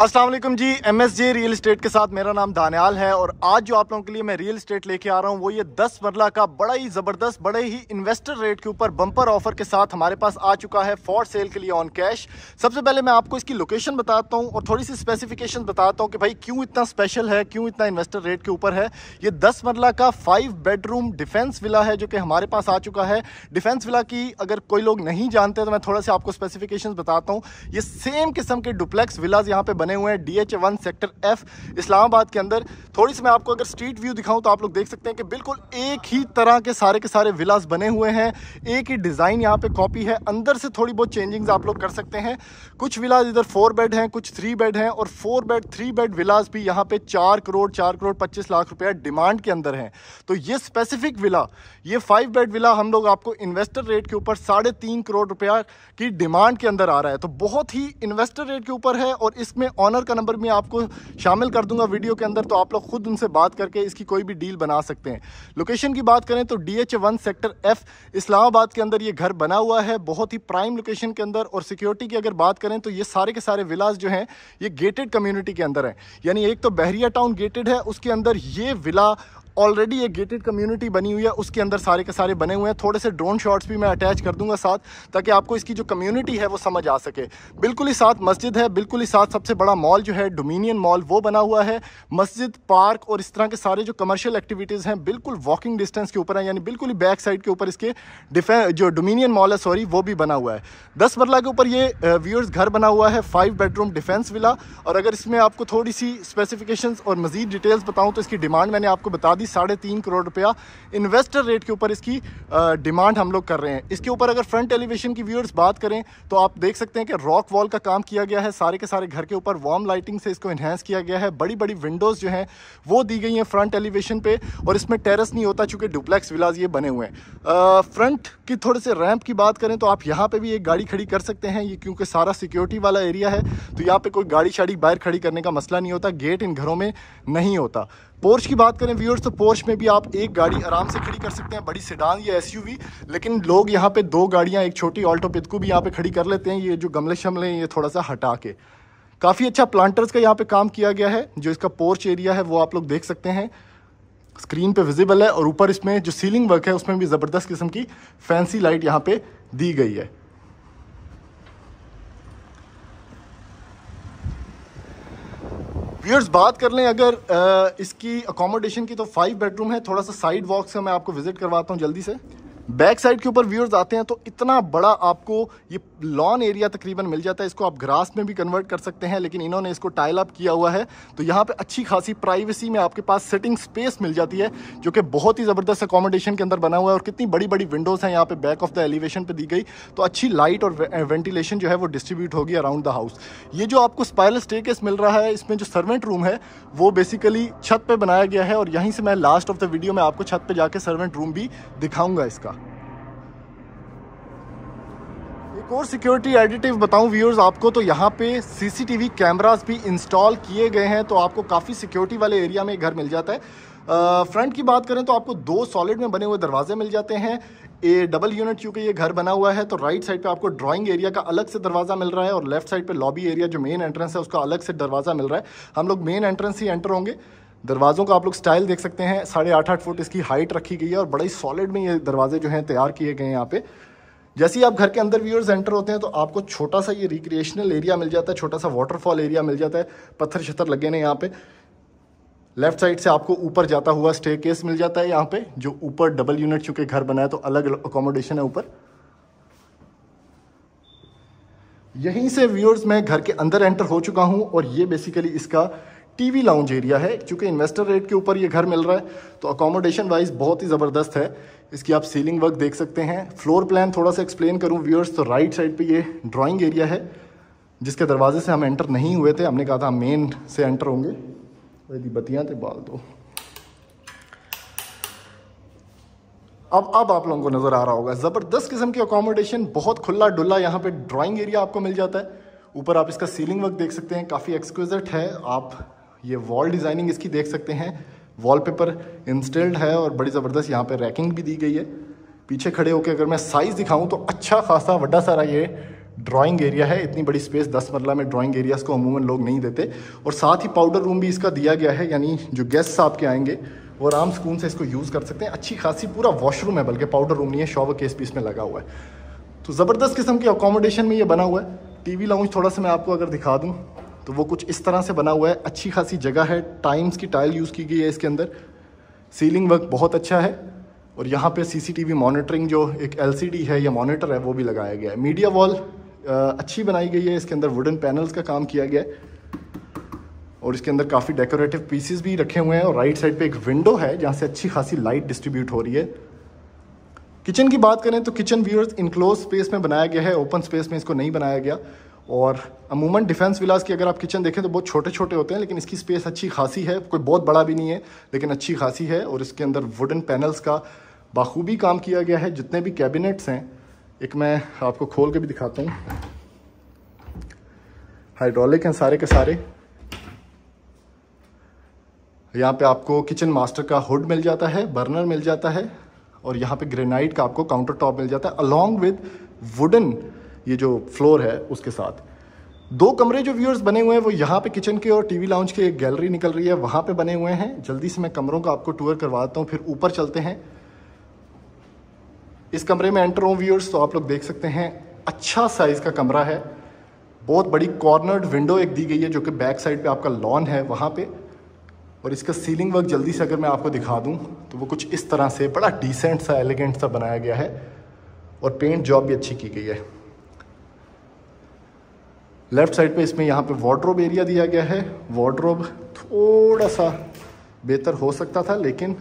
Aslam ji M S J real estate के साथ मेरा नाम दानियाल है और आज जो आप लोगों के लिए मैं रियल इस्टेट लेके आ रहा हूँ वो ये दस मरला का बड़ा ही ज़बरदस्त बड़े ही इन्वेस्टर रेट के ऊपर बम्पर ऑफर के साथ हमारे पास आ चुका है फॉर सेल के लिए ऑन कैश सबसे पहले मैं आपको इसकी लोकेशन बताता हूँ और थोड़ी सी स्पेसिफिकेशन बताता हूँ कि भाई क्यों इतना स्पेशल है क्यों इतना इन्वेस्टर रेट के ऊपर है ये दस मरला का फाइव बेडरूम डिफेंस विला है जो कि हमारे पास आ चुका है डिफेंस विला की अगर कोई लोग नहीं जानते तो मैं थोड़ा सा आपको स्पेसिफिकेशन बताता हूँ ये सेम किस्म के डुप्लेक्स विलाज यहाँ पर बने बने हुए हैं D H one sector F Islamabad के अंदर थोड़ी सी मैं आपको अगर स्ट्रीट व्यू दिखाऊं तो आप लोग देख सकते हैं कि बिल्कुल एक ही तरह के सारे के सारे विलास बने हुए हैं एक ही डिज़ाइन यहाँ पे कॉपी है अंदर से थोड़ी बहुत चेंजिंग्स आप लोग कर सकते हैं कुछ विलास इधर फोर बेड हैं कुछ थ्री बेड हैं और four bed three bed villas भी यहाँ पे चार करोड़ चार करोड़ पच्चीस लाख रुपया डिमांड के अंदर हैं तो ये स्पेसिफिक विला ये फाइव बेड विला हम लोग आपको इन्वेस्टर रेट के ऊपर साढ़े तीन करोड़ रुपया की डिमांड के अंदर आ रहा है तो बहुत ही इन्वेस्टर रेट के ऊपर है और इसमें ऑनर का नंबर मैं आपको शामिल कर दूंगा वीडियो के अंदर तो आप लोग खुद उनसे बात करके इसकी कोई भी डील बना सकते हैं लोकेशन की बात करें तो D H one sector F Islamabad के अंदर ये घर बना हुआ है बहुत ही प्राइम लोकेशन के अंदर और सिक्योरिटी की अगर बात करें तो ये सारे के सारे विलाज जो हैं ये गेटेड कम्युनिटी के अंदर हैं यानी एक तो बहरिया टाउन गेटेड है उसके अंदर ये विला ऑलरेडी एक गेटेड कम्युनिटी बनी हुई है उसके अंदर सारे के सारे बने हुए हैं थोड़े से ड्रोन शॉट्स भी मैं अटैच कर दूंगा साथ ताकि आपको इसकी जो कम्युनिटी है वो समझ आ सके बिल्कुल ही साथ मस्जिद है बिल्कुल ही साथ सबसे बड़ा मॉल जो है डोमिनियन मॉल वो बना हुआ है मस्जिद पार्क और इस तरह के सारे जो कमर्शियल एक्टिविटीज़ हैं बिल्कुल वॉकिंग डिस्टेंस के ऊपर है यानी बिल्कुल ही बैक साइड के ऊपर इसके डिफें जो डोमिनियन मॉल है सॉरी वो भी बना हुआ है दस मरला के ऊपर ये व्यूअर्स घर बना हुआ है फाइव बेडरूम डिफेंस विला और अगर इसमें आपको थोड़ी सी स्पेसिफिकेशन और मजीद डिटेल्स बताऊं तो इसकी डिमांड मैंने आपको बता दी साढ़े तीन करोड़ रुपया इन्वेस्टर रेट के ऊपर इसकी डिमांड हम लोग कर रहे हैं इसके ऊपर अगर फ्रंट एलिवेशन की व्यूअर्स बात करें तो आप देख सकते हैं कि रॉक वॉल का काम किया गया है सारे के सारे घर के ऊपर वार्म लाइटिंग से इसको इन्हेंस किया गया है बड़ी बड़ी विंडोज़ जो हैं वो दी गई हैं फ्रंट एलिवेशन पर और इसमें टेरस नहीं होता चूँकि डुप्लेक्स विलाज ये बने हुए हैं फ्रंट की थोड़े से रैंप की बात करें तो आप यहाँ पर भी एक गाड़ी खड़ी कर सकते हैं ये क्योंकि सारा सिक्योरिटी वाला एरिया है तो यहाँ पर कोई गाड़ी शाड़ी बाहर खड़ी करने का मसला नहीं होता गेट इन घरों में नहीं होता पोर्श की बात करें व्यूअर्स तो पोर्श में भी आप एक गाड़ी आराम से खड़ी कर सकते हैं बड़ी सेडान या एसयूवी लेकिन लोग यहाँ पे दो गाड़ियाँ एक छोटी ऑल्टो पितकू भी यहाँ पे खड़ी कर लेते हैं ये जो गमले शमले हैं ये थोड़ा सा हटा के काफ़ी अच्छा प्लांटर्स का यहाँ पे काम किया गया है जो इसका पोर्च एरिया है वो आप लोग देख सकते हैं स्क्रीन पर विजिबल है और ऊपर इसमें जो सीलिंग वर्क है उसमें भी ज़बरदस्त किस्म की फैंसी लाइट यहाँ पर दी गई है व्यूअर्स बात कर लें अगर इसकी अकोमोडेशन की तो फाइव बेडरूम है थोड़ा सा साइड वॉक से मैं आपको विजिट करवाता हूँ जल्दी से बैक साइड के ऊपर व्यूअर्स आते हैं तो इतना बड़ा आपको ये लॉन एरिया तकरीबन मिल जाता है इसको आप ग्रास में भी कन्वर्ट कर सकते हैं लेकिन इन्होंने इसको टाइल अप किया हुआ है तो यहाँ पे अच्छी खासी प्राइवेसी में आपके पास सिटिंग स्पेस मिल जाती है जो कि बहुत ही ज़बरदस्त अकोमोडेशन के अंदर बना हुआ है और कितनी बड़ी बड़ी विंडोज़ हैं यहाँ पर बैक ऑफ द एलिवेशन पर दी गई तो अच्छी लाइट और वेंटिलेशन जो है वो डिस्ट्रीब्यूट होगी अराउंड द हाउस ये जो आपको स्पायरल स्टे मिल रहा है इसमें जो सर्वेंट रूम है वो बेसिकली छत पर बनाया गया है और यहीं से मैं लास्ट ऑफ द वीडियो में आपको छत पर जाकर सर्वेंट रूम भी दिखाऊँगा इसका एक और सिक्योरिटी एडिटिव बताऊं व्यूअर्स आपको तो यहाँ पे सीसीटीवी कैमरास भी इंस्टॉल किए गए हैं तो आपको काफ़ी सिक्योरिटी वाले एरिया में घर मिल जाता है फ्रंट की बात करें तो आपको दो सॉलिड में बने हुए दरवाजे मिल जाते हैं ए डबल यूनिट क्योंकि ये घर बना हुआ है तो राइट साइड पे आपको ड्राइंग एरिया का अलग से दरवाज़ा मिल रहा है और लेफ्ट साइड पे लॉबी एरिया जो मेन एंट्रेंस है उसका अलग से दरवाज़ा मिल रहा है हम लोग मेन एंट्रेंस ही एंटर होंगे दरवाज़ों का आप लोग स्टाइल देख सकते हैं साढ़े आठ आठ फुट इसकी हाइट रखी गई है और बड़े सॉलिड में ये दरवाजे जो हैं तैयार किए गए हैं यहाँ पे जैसे ही आप घर के अंदर व्यूअर्स एंटर होते हैं तो आपको छोटा सा ये रिक्रिएशनल एरिया मिल जाता है छोटा सा वाटरफॉल एरिया मिल जाता है पत्थर शत्थर लगे हैं यहाँ पे लेफ्ट साइड से आपको ऊपर जाता हुआ स्टे केस मिल जाता है यहाँ पे जो ऊपर डबल यूनिट चूंकि घर बना है तो अलग अकोमोडेशन है ऊपर यहीं से व्यूअर्स मैं घर के अंदर एंटर हो चुका हूं और ये बेसिकली इसका टीवी लाउंज एरिया है क्योंकि इन्वेस्टर रेट के ऊपर ये घर मिल रहा है तो अकोमोडेशन वाइज बहुत ही ज़बरदस्त है इसकी आप सीलिंग वर्क देख सकते हैं फ्लोर प्लान थोड़ा सा एक्सप्लेन करूँ व्यूअर्स तो राइट साइड पर ये ड्राॅइंग एरिया है जिसके दरवाजे से हम एंटर नहीं हुए थे हमने कहा था मेन से एंटर होंगे यदि बतियाँ थे बाल दो अब अब आप लोगों को नज़र आ रहा होगा ज़बरदस्त किस्म की अकोमोडेशन बहुत खुला डुल्ला यहाँ पे ड्राइंग एरिया आपको मिल जाता है ऊपर आप इसका सीलिंग वर्क देख सकते हैं काफ़ी एक्सक्विजिट है आप ये वॉल डिज़ाइनिंग इसकी देख सकते हैं वॉलपेपर इंस्टेल्ड है और बड़ी ज़बरदस्त यहाँ पे रैकिंग भी दी गई है पीछे खड़े होकर अगर मैं साइज़ दिखाऊं तो अच्छा खासा बड़ा सारा ये ड्राइंग एरिया है इतनी बड़ी स्पेस दस मरला में ड्राइंग एरियाज़ को अमूमन लोग नहीं देते और साथ ही पाउडर रूम भी इसका दिया गया है यानी जो गेस्ट आपके आएंगे वो आराम सुकून से इसको यूज़ कर सकते हैं अच्छी खासी पूरा वॉशरूम है बल्कि पाउडर रूम नहीं है शॉवर केस भी इसमें लगा हुआ है तो ज़बरदस्त किस्म के अकोमोडेशन में ये बना हुआ है टीवी लाउंज थोड़ा सा मैं आपको अगर दिखा दूँ तो वो कुछ इस तरह से बना हुआ है अच्छी खासी जगह है टाइम्स की टाइल यूज़ की गई है इसके अंदर सीलिंग वर्क बहुत अच्छा है और यहाँ पे सीसीटीवी मॉनिटरिंग जो एक एलसीडी है या मॉनिटर है वो भी लगाया गया है मीडिया वॉल अच्छी बनाई गई है इसके अंदर वुडन पैनल्स का काम किया गया है और इसके अंदर काफ़ी डेकोरेटिव पीसीस भी रखे हुए हैं और राइट साइड पर एक विंडो है जहाँ से अच्छी खासी लाइट डिस्ट्रीब्यूट हो रही है किचन की बात करें तो किचन व्यूअर्स इनक्लोज स्पेस में बनाया गया है ओपन स्पेस में इसको नहीं बनाया गया और अमूमन डिफेंस विलास की अगर आप किचन देखें तो बहुत छोटे छोटे होते हैं लेकिन इसकी स्पेस अच्छी खासी है कोई बहुत बड़ा भी नहीं है लेकिन अच्छी खासी है और इसके अंदर वुडन पैनल्स का बाखूबी काम किया गया है जितने भी कैबिनेट्स हैं एक मैं आपको खोल के भी दिखाता हूँ हाइड्रोलिक हैं सारे के सारे यहाँ पे आपको किचन मास्टर का हुड मिल जाता है बर्नर मिल जाता है और यहाँ पे ग्रेनाइट का आपको काउंटर टॉप मिल जाता है अलोंग विद वुडन ये जो फ्लोर है उसके साथ दो कमरे जो व्यूअर्स बने हुए हैं वो यहाँ पे किचन के और टीवी लाउंज के एक गैलरी निकल रही है वहाँ पे बने हुए हैं जल्दी से मैं कमरों का आपको टूर करवाता हूँ फिर ऊपर चलते हैं इस कमरे में एंटर हों व्यूअर्स तो आप लोग देख सकते हैं अच्छा साइज़ का कमरा है बहुत बड़ी कॉर्नर्ड विंडो एक दी गई है जो कि बैक साइड पर आपका लॉन है वहाँ पर और इसका सीलिंग वर्क जल्दी से अगर मैं आपको दिखा दूँ तो वो कुछ इस तरह से बड़ा डिसेंट सा एलिगेंट सा बनाया गया है और पेंट जॉब भी अच्छी की गई है लेफ़्ट साइड पे इसमें यहाँ पे वार्ड्रोब एरिया दिया गया है वार्ड्रोब थोड़ा सा बेहतर हो सकता था लेकिन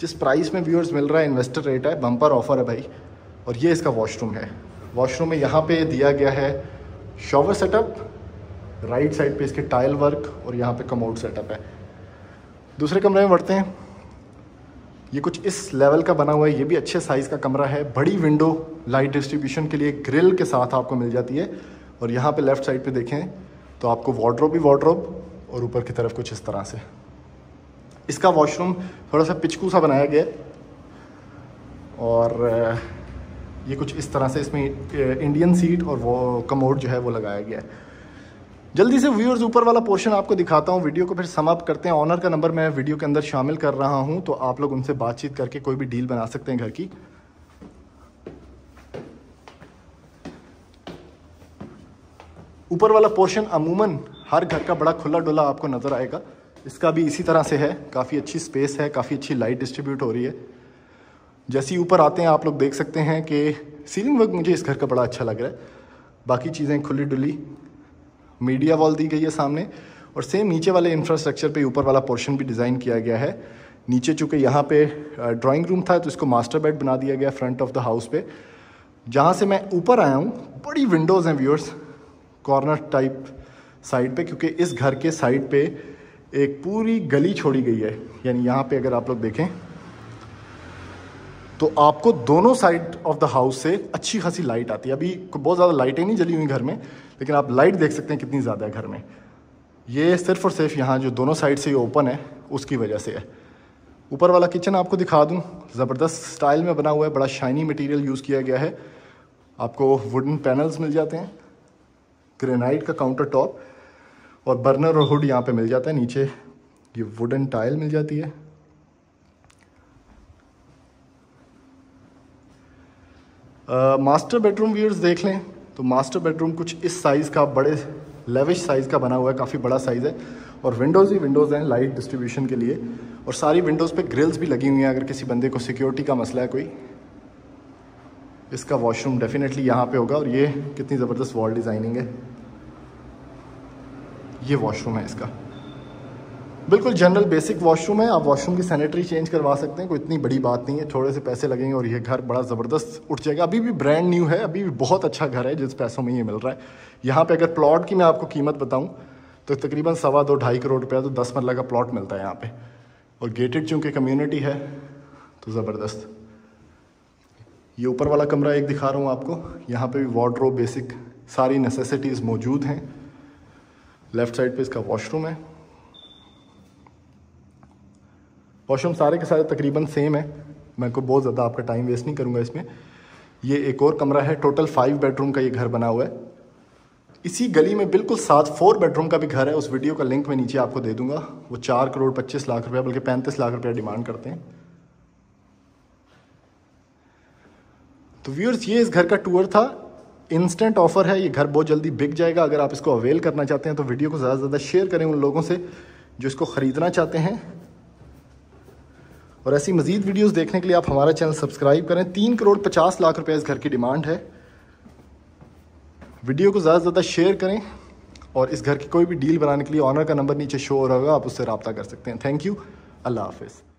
जिस प्राइस में व्यूअर्स मिल रहा है इन्वेस्टर रेट है बम्पर ऑफर है भाई और ये इसका वॉशरूम है वॉशरूम में यहाँ पे दिया गया है शॉवर सेटअप राइट साइड पे इसके टाइल वर्क और यहाँ पे कमोड सेटअप है दूसरे कमरे में बढ़ते हैं ये कुछ इस लेवल का बना हुआ है ये भी अच्छे साइज़ का कमरा है बड़ी विंडो लाइट डिस्ट्रीब्यूशन के लिए ग्रिल के साथ आपको मिल जाती है और यहाँ पे लेफ़्ट साइड पे देखें तो आपको वार्ड्रोब ही वार्ड्रोब और ऊपर की तरफ कुछ इस तरह से इसका वॉशरूम थोड़ा सा पिचकू सा बनाया गया और ये कुछ इस तरह से इसमें इंडियन सीट और वो कमोड जो है वो लगाया गया है जल्दी से व्यूअर्स ऊपर वाला पोर्शन आपको दिखाता हूँ वीडियो को फिर समाप्त करते हैं ऑनर का नंबर मैं वीडियो के अंदर शामिल कर रहा हूँ तो आप लोग उनसे बातचीत करके कोई भी डील बना सकते हैं घर की ऊपर वाला पोर्शन अमूमन हर घर का बड़ा खुला डुला आपको नज़र आएगा इसका भी इसी तरह से है काफ़ी अच्छी स्पेस है काफ़ी अच्छी लाइट डिस्ट्रीब्यूट हो रही है जैसे ही ऊपर आते हैं आप लोग देख सकते हैं कि सीलिंग वर्क मुझे इस घर का बड़ा अच्छा लग रहा है बाकी चीज़ें खुली डुली मीडिया वॉल दी गई है सामने और सेम नीचे वाले इंफ्रास्ट्रक्चर पे ऊपर वाला पोर्शन भी डिज़ाइन किया गया है नीचे चूँकि यहाँ पे ड्राइंग रूम था तो इसको मास्टर बेड बना दिया गया फ्रंट ऑफ द हाउस पे जहाँ से मैं ऊपर आया हूँ बड़ी विंडोज़ हैं व्यूअर्स कॉर्नर टाइप साइड पे क्योंकि इस घर के साइड पे एक पूरी गली छोड़ी गई है यानी यहाँ पे अगर आप लोग देखें तो आपको दोनों साइड ऑफ द हाउस से अच्छी खासी लाइट आती है अभी बहुत ज़्यादा लाइटें नहीं जली हुई घर में लेकिन आप लाइट देख सकते हैं कितनी ज़्यादा है घर में ये सिर्फ और सिर्फ यहाँ जो दोनों साइड से ये ओपन है उसकी वजह से है ऊपर वाला किचन आपको दिखा दूँ ज़बरदस्त स्टाइल में बना हुआ है बड़ा शाइनी मटीरियल यूज़ किया गया है आपको वुडन पैनल्स मिल जाते हैं ग्रेनाइट का काउंटर टॉप और बर्नर और हुड यहाँ पे मिल जाता है नीचे ये वुडन टाइल मिल जाती है मास्टर बेडरूम व्यूअर्स देख लें तो मास्टर बेडरूम कुछ इस साइज़ का बड़े लेविश साइज़ का बना हुआ है काफ़ी बड़ा साइज़ है और विंडोज़ ही विंडोज़ हैं लाइट डिस्ट्रीब्यूशन के लिए और सारी विंडोज़ पे ग्रिल्स भी लगी हुई हैं अगर किसी बंदे को सिक्योरिटी का मसला है कोई इसका वॉशरूम डेफिनेटली यहाँ पे होगा और ये कितनी ज़बरदस्त वॉल डिज़ाइनिंग है ये वॉशरूम है इसका बिल्कुल जनरल बेसिक वॉशरूम है आप वॉशरूम की सैनिटरी चेंज करवा सकते हैं कोई इतनी बड़ी बात नहीं है थोड़े से पैसे लगेंगे और ये घर बड़ा ज़बरदस्त उठ जाएगा अभी भी ब्रांड न्यू है अभी भी बहुत अच्छा घर है जिस पैसों में ये मिल रहा है यहाँ पे अगर प्लॉट की मैं आपको कीमत बताऊँ तो तकरीबन सवा दो ढाई करोड़ रुपया तो दस मरला का प्लाट मिलता है यहाँ पर और गेटेड चूँकि कम्यूनिटी है तो ज़बरदस्त ये ऊपर वाला कमरा एक दिखा रहा हूँ आपको यहाँ पे भी वार्ड्रोब बेसिक सारी नेसेसिटीज़ मौजूद हैं लेफ़्ट साइड पे इसका वॉशरूम है वॉशरूम सारे के सारे तकरीबन सेम है मैं को बहुत ज़्यादा आपका टाइम वेस्ट नहीं करूँगा इसमें ये एक और कमरा है टोटल फाइव बेडरूम का ये घर बना हुआ है इसी गली में बिल्कुल साथ फोर बेडरूम का भी घर है उस वीडियो का लिंक मैं नीचे आपको दे दूंगा वो चार करोड़ पच्चीस लाख रुपया बल्कि पैंतीस लाख रुपया डिमांड करते हैं तो व्यूअर्स ये इस घर का टूर था इंस्टेंट ऑफर है ये घर बहुत जल्दी बिक जाएगा अगर आप इसको अवेल करना चाहते हैं तो वीडियो को ज़्यादा से ज़्यादा शेयर करें उन लोगों से जो इसको ख़रीदना चाहते हैं और ऐसी मज़ीद वीडियोस देखने के लिए आप हमारा चैनल सब्सक्राइब करें तीन करोड़ पचास लाख रुपए इस घर की डिमांड है वीडियो को ज़्यादा से ज़्यादा शेयर करें और इस घर की कोई भी डील बनाने के लिए ऑनर का नंबर नीचे शो हो रहा होगा आप उससे रबता कर सकते हैं थैंक यू अल्लाह हाफिज़